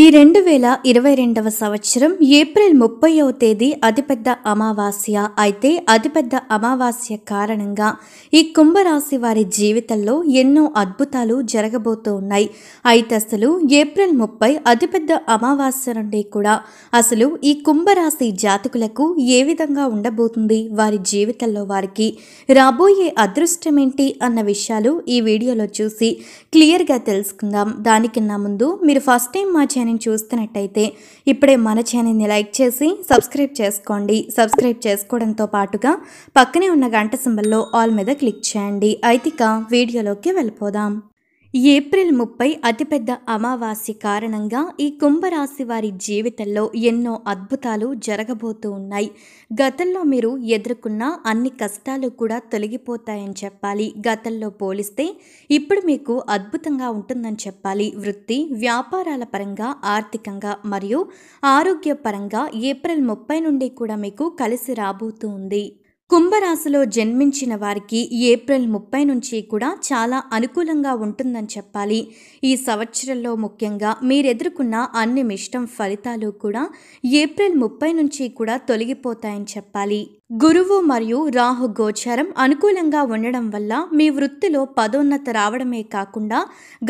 ఈ రెండు వేల ఇరవై రెండవ సంవత్సరం ఏప్రిల్ ముప్పైవ తేదీ అతిపెద్ద అమావాస్య అయితే అతిపెద్ద అమావాస్య కారణంగా ఈ కుంభరాశి వారి జీవితంలో ఎన్నో అద్భుతాలు జరగబోతూ ఉన్నాయి అయితే అసలు ఏప్రిల్ ముప్పై అతిపెద్ద అమావాస్య నుండి కూడా అసలు ఈ కుంభరాశి జాతకులకు ఏ విధంగా ఉండబోతుంది వారి జీవితంలో వారికి రాబోయే అదృష్టం ఏంటి అన్న విషయాలు ఈ వీడియోలో చూసి క్లియర్గా తెలుసుకుందాం దానికన్నా ముందు మీరు ఫస్ట్ టైం మా ఛానల్ చూస్తున్నట్టయితే ఇప్పుడే మన ఛానల్ని లైక్ చేసి సబ్స్క్రైబ్ చేసుకోండి సబ్స్క్రైబ్ చేసుకోవడంతో పాటుగా పక్కనే ఉన్న గంట సింబల్లో ఆల్ మీద క్లిక్ చేయండి అయితే వీడియోలోకి వెళ్ళిపోదాం ఏప్రిల్ ముప్పై అతిపెద్ద అమావాస్య కారణంగా ఈ కుంభరాశి వారి జీవితంలో ఎన్నో అద్భుతాలు జరగబోతూ ఉన్నాయి గతంలో మీరు ఎదుర్కొన్న అన్ని కష్టాలు కూడా తొలగిపోతాయని చెప్పాలి గతంలో పోలిస్తే ఇప్పుడు మీకు అద్భుతంగా ఉంటుందని చెప్పాలి వృత్తి వ్యాపారాల పరంగా ఆర్థికంగా మరియు ఆరోగ్యపరంగా ఏప్రిల్ ముప్పై నుండి కూడా మీకు కలిసి రాబోతుంది కుంభరాశిలో జన్మించిన వారికి ఏప్రిల్ ముప్పై నుంచి కూడా చాలా అనుకూలంగా ఉంటుందని చెప్పాలి ఈ సంవత్సరంలో ముఖ్యంగా మీరెదుర్కొన్న అన్ని మిష్టం ఫలితాలు కూడా ఏప్రిల్ ముప్పై నుంచి కూడా తొలగిపోతాయని చెప్పాలి గురువు మరియు రాహు గోచారం అనుకూలంగా ఉండడం వల్ల మీ వృత్తిలో పదోన్నత రావడమే కాకుండా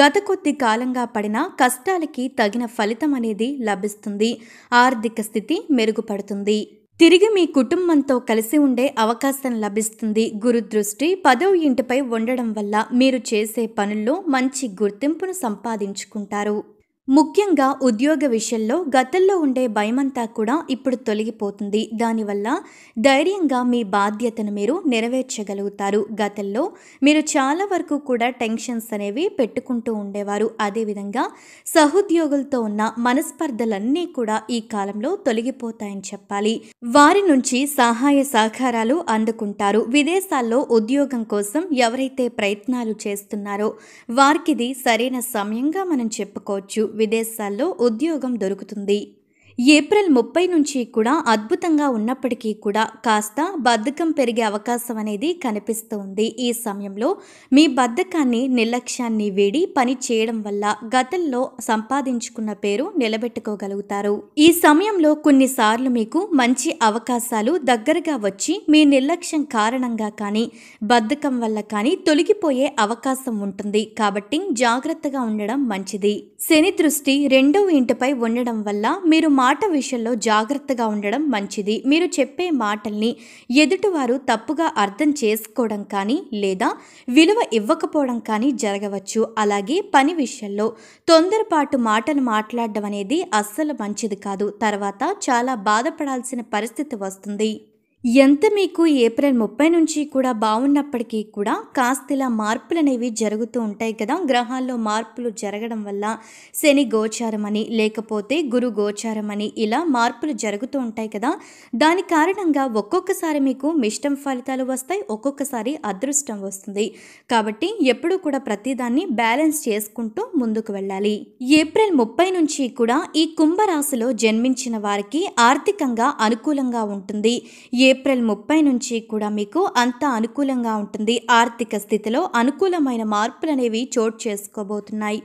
గత కొద్ది కాలంగా పడిన కష్టాలకి తగిన ఫలితం అనేది లభిస్తుంది ఆర్థిక స్థితి మెరుగుపడుతుంది తిరిగి మీ కుటుంబంతో కలిసి ఉండే అవకాశం లభిస్తుంది గురుదృష్టి పదో ఇంటిపై ఉండడం వల్ల మీరు చేసే పనుల్లో మంచి గుర్తింపును సంపాదించుకుంటారు ముఖ్యంగా ఉద్యోగ విషయంలో గతంలో ఉండే భయమంతా కూడా ఇప్పుడు తొలగిపోతుంది దానివల్ల ధైర్యంగా మీ బాధ్యతను మీరు నెరవేర్చగలుగుతారు గతంలో మీరు చాలా వరకు కూడా టెన్షన్స్ అనేవి పెట్టుకుంటూ ఉండేవారు అదేవిధంగా సహోద్యోగులతో ఉన్న మనస్పర్ధలన్నీ కూడా ఈ కాలంలో తొలగిపోతాయని చెప్పాలి వారి నుంచి సహాయ సహకారాలు అందుకుంటారు విదేశాల్లో ఉద్యోగం కోసం ఎవరైతే ప్రయత్నాలు చేస్తున్నారో వారికిది సరైన సమయంగా మనం చెప్పుకోవచ్చు విదేశాల్లో ఉద్యోగం దొరుకుతుంది ఏప్రిల్ ముప్పై నుంచి కూడా అద్భుతంగా ఉన్నప్పటికీ కూడా కాస్త బద్ధకం పెరిగే అవకాశం అనేది కనిపిస్తుంది ఈ సమయంలో మీ బద్ధకాన్ని నిర్లక్ష్యాన్ని వేడి పని చేయడం వల్ల గతంలో సంపాదించుకున్న పేరు నిలబెట్టుకోగలుగుతారు ఈ సమయంలో కొన్నిసార్లు మీకు మంచి అవకాశాలు దగ్గరగా వచ్చి మీ నిర్లక్ష్యం కారణంగా కానీ బద్ధకం వల్ల కానీ తొలగిపోయే అవకాశం ఉంటుంది కాబట్టి జాగ్రత్తగా ఉండడం మంచిది శని దృష్టి రెండో ఇంటిపై ఉండడం వల్ల మీరు మాట విషయంలో జాగ్రత్తగా ఉండడం మంచిది మీరు చెప్పే మాటల్ని ఎదుటివారు తప్పుగా అర్థం చేసుకోవడం కానీ లేదా విలువ ఇవ్వకపోవడం కానీ జరగవచ్చు అలాగే పని విషయంలో తొందరపాటు మాటలు మాట్లాడడం అనేది అస్సలు మంచిది కాదు తర్వాత చాలా బాధపడాల్సిన పరిస్థితి వస్తుంది ఎంత మీకు ఏప్రిల్ ముప్పై నుంచి కూడా బాగున్నప్పటికీ కూడా కాస్త ఇలా మార్పులు అనేవి జరుగుతూ ఉంటాయి కదా గ్రహాల్లో మార్పులు జరగడం వల్ల శని గోచారం అని లేకపోతే గురు గోచారం అని ఇలా మార్పులు జరుగుతూ ఉంటాయి కదా దాని కారణంగా ఒక్కొక్కసారి మీకు మిష్టం ఫలితాలు వస్తాయి ఒక్కొక్కసారి అదృష్టం వస్తుంది కాబట్టి ఎప్పుడూ కూడా ప్రతిదాన్ని బ్యాలెన్స్ చేసుకుంటూ ముందుకు వెళ్ళాలి ఏప్రిల్ ముప్పై నుంచి కూడా ఈ కుంభరాశిలో జన్మించిన వారికి ఆర్థికంగా అనుకూలంగా ఉంటుంది ఏ ఏప్రిల్ ముప్పై నుంచి కూడా మీకు అంత అనుకూలంగా ఉంటుంది ఆర్థిక స్థితిలో అనుకూలమైన మార్పులు అనేవి చోటు చేసుకోబోతున్నాయి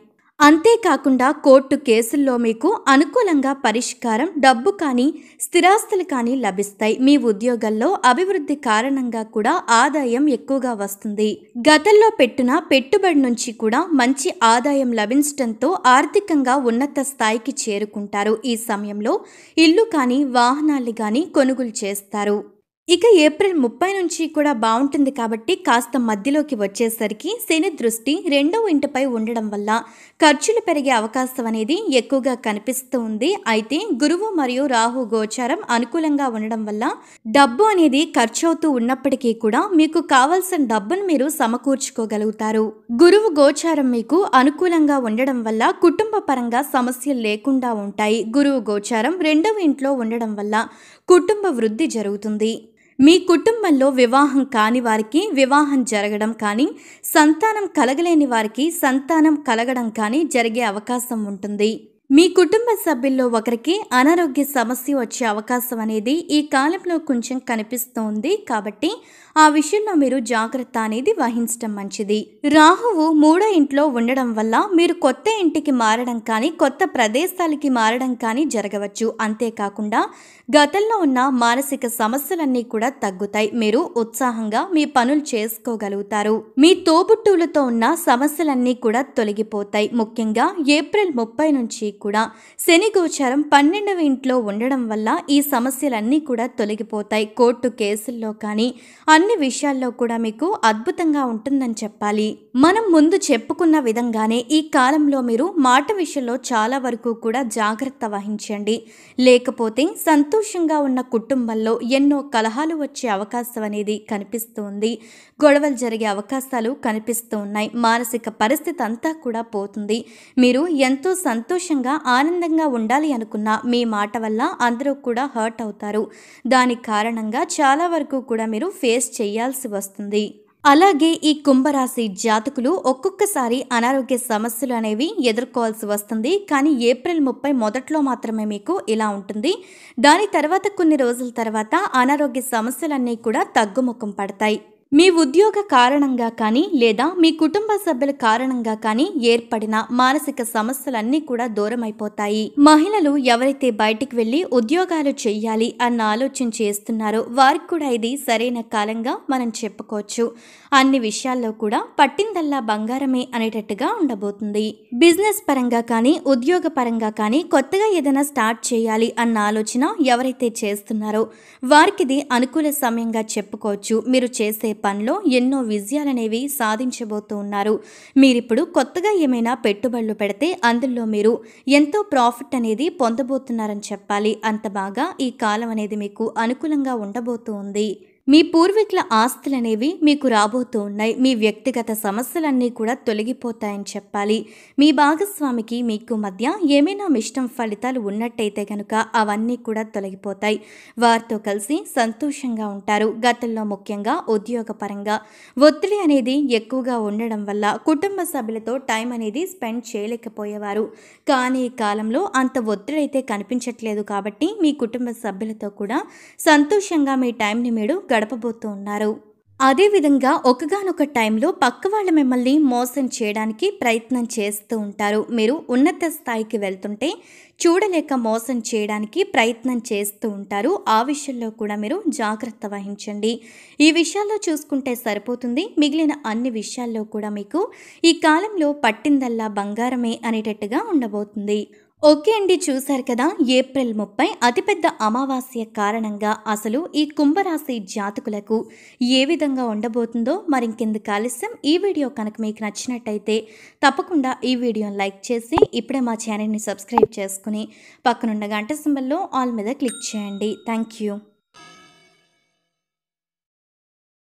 అంతేకాకుండా కోర్టు కేసుల్లో మీకు అనుకూలంగా పరిష్కారం డబ్బు కానీ స్థిరాస్తులు కానీ లభిస్తాయి మీ ఉద్యోగంలో అభివృద్ధి కారణంగా కూడా ఆదాయం ఎక్కువగా వస్తుంది గతంలో పెట్టిన పెట్టుబడి నుంచి కూడా మంచి ఆదాయం లభించడంతో ఆర్థికంగా ఉన్నత స్థాయికి చేరుకుంటారు ఈ సమయంలో ఇల్లు కానీ వాహనాలు కానీ కొనుగోలు చేస్తారు ఇక ఏప్రిల్ ముప్పై నుంచి కూడా బాగుంటుంది కాబట్టి కాస్త మధ్యలోకి వచ్చేసరికి శని దృష్టి రెండవ ఇంటిపై ఉండడం వల్ల ఖర్చులు పెరిగే అవకాశం అనేది ఎక్కువగా కనిపిస్తూ ఉంది అయితే గురువు మరియు రాహు గోచారం అనుకూలంగా ఉండడం వల్ల డబ్బు అనేది ఖర్చు అవుతూ ఉన్నప్పటికీ కూడా మీకు కావలసిన డబ్బును మీరు సమకూర్చుకోగలుగుతారు గురువు గోచారం మీకు అనుకూలంగా ఉండడం వల్ల కుటుంబ పరంగా సమస్యలు లేకుండా ఉంటాయి గురువు గోచారం రెండవ ఇంట్లో ఉండడం వల్ల కుటుంబ వృద్ధి జరుగుతుంది మీ కుటుంబంలో వివాహం కాని వారికి వివాహం జరగడం కానీ సంతానం కలగలేని వారికి సంతానం కలగడం కానీ జరిగే అవకాశం ఉంటుంది మీ కుటుంబ సభ్యుల్లో ఒకరికి అనారోగ్య సమస్య వచ్చే అవకాశం అనేది ఈ కాలంలో కొంచెం కనిపిస్తోంది కాబట్టి ఆ విషయంలో మీరు జాగ్రత్త అనేది వహించడం మంచిది రాహువు మూడో ఇంట్లో ఉండడం వల్ల మీరు కొత్త ఇంటికి మారడం కానీ కొత్త ప్రదేశాలకి మారడం కానీ జరగవచ్చు అంతేకాకుండా గతంలో ఉన్న మానసిక సమస్యలన్నీ కూడా తగ్గుతాయి మీరు ఉత్సాహంగా మీ పనులు చేసుకోగలుగుతారు మీ తోబుట్టువులతో ఉన్న సమస్యలన్నీ కూడా తొలగిపోతాయి ముఖ్యంగా ఏప్రిల్ ముప్పై నుంచి కూడా శని గోచారం పన్నెండవ ఇంట్లో ఉండడం వల్ల ఈ సమస్యలన్నీ కూడా తొలగిపోతాయి కోర్టు కేసుల్లో కానీ అన్ని విషయాల్లో కూడా మీకు అద్భుతంగా ఉంటుందని చెప్పాలి మనం ముందు చెప్పుకున్న విధంగానే ఈ కాలంలో మీరు మాట విషయంలో చాలా వరకు కూడా జాగ్రత్త వహించండి లేకపోతే సంతోషంగా ఉన్న కుటుంబంలో ఎన్నో కలహాలు వచ్చే అవకాశం అనేది కనిపిస్తుంది గొడవలు జరిగే అవకాశాలు కనిపిస్తూ ఉన్నాయి మానసిక పరిస్థితి అంతా కూడా పోతుంది మీరు ఎంతో సంతోషంగా సంతోషంగా ఆనందంగా ఉండాలి అనుకున్న మీ మాట వల్ల అందరూ కూడా హర్ట్ అవుతారు దాని కారణంగా చాలా వరకు కూడా మీరు ఫేస్ చేయాల్సి వస్తుంది అలాగే ఈ కుంభరాశి జాతకులు ఒక్కొక్కసారి అనారోగ్య సమస్యలు అనేవి ఎదుర్కోవాల్సి వస్తుంది కానీ ఏప్రిల్ ముప్పై మొదట్లో మాత్రమే మీకు ఇలా ఉంటుంది దాని తర్వాత కొన్ని రోజుల తర్వాత అనారోగ్య సమస్యలన్నీ కూడా తగ్గుముఖం పడతాయి మీ ఉద్యోగ కారణంగా కానీ లేదా మీ కుటుంబ సభ్యుల కారణంగా కానీ ఏర్పడిన మానసిక సమస్యలన్నీ కూడా దూరం అయిపోతాయి మహిళలు ఎవరైతే బయటికి వెళ్లి ఉద్యోగాలు చేయాలి అన్న ఆలోచన చేస్తున్నారో వారికి కూడా ఇది సరైన కాలంగా మనం చెప్పుకోవచ్చు అన్ని విషయాల్లో కూడా పట్టిందల్లా బంగారమే అనేటట్టుగా ఉండబోతుంది బిజినెస్ పరంగా కానీ ఉద్యోగ పరంగా కానీ కొత్తగా ఏదైనా స్టార్ట్ చేయాలి అన్న ఆలోచన ఎవరైతే చేస్తున్నారో వారికి ఇది అనుకూల సమయంగా చెప్పుకోవచ్చు మీరు చేసే పనిలో ఎన్నో విజయాలనేవి సాధించబోతూ ఉన్నారు మీరిప్పుడు కొత్తగా ఏమైనా పెట్టుబడులు పెడితే అందులో మీరు ఎంతో ప్రాఫిట్ అనేది పొందబోతున్నారని చెప్పాలి అంత బాగా ఈ కాలం అనేది మీకు అనుకూలంగా ఉండబోతూ ఉంది మీ పూర్వీకుల ఆస్తులనేవి మీకు రాబోతూ ఉన్నాయి మీ వ్యక్తిగత సమస్యలన్నీ కూడా తొలగిపోతాయని చెప్పాలి మీ భాగస్వామికి మీకు మధ్య ఏమైనా మిష్టం ఫలితాలు ఉన్నట్టయితే కనుక అవన్నీ కూడా తొలగిపోతాయి వారితో కలిసి సంతోషంగా ఉంటారు గతంలో ముఖ్యంగా ఉద్యోగపరంగా ఒత్తిడి అనేది ఎక్కువగా ఉండడం వల్ల కుటుంబ సభ్యులతో టైం అనేది స్పెండ్ చేయలేకపోయేవారు కానీ ఈ కాలంలో అంత ఒత్తిడి అయితే కనిపించట్లేదు కాబట్టి మీ కుటుంబ సభ్యులతో కూడా సంతోషంగా మీ టైంని మీరు గడపబోతూ ఉన్నారు అదేవిధంగా ఒకగానొక టైంలో పక్క వాళ్ళు మిమ్మల్ని మోసం చేయడానికి ప్రయత్నం చేస్తూ ఉంటారు మీరు ఉన్నత స్థాయికి వెళ్తుంటే చూడలేక మోసం చేయడానికి ప్రయత్నం చేస్తూ ఉంటారు ఆ విషయంలో కూడా మీరు జాగ్రత్త వహించండి ఈ విషయాల్లో చూసుకుంటే సరిపోతుంది మిగిలిన అన్ని విషయాల్లో కూడా మీకు ఈ కాలంలో పట్టిందల్లా బంగారమే అనేటట్టుగా ఉండబోతుంది ఓకే అండి చూశారు కదా ఏప్రిల్ ముప్పై అతిపెద్ద అమావాస్య కారణంగా అసలు ఈ కుంభరాశి జాతకులకు ఏ విధంగా ఉండబోతుందో మరింకెందు కాలుష్యం ఈ వీడియో కనుక మీకు నచ్చినట్టయితే తప్పకుండా ఈ వీడియోని లైక్ చేసి ఇప్పుడే మా ఛానల్ని సబ్స్క్రైబ్ చేసుకుని పక్కనున్న గంట సింబల్లో ఆల్ మీద క్లిక్ చేయండి థ్యాంక్ యూ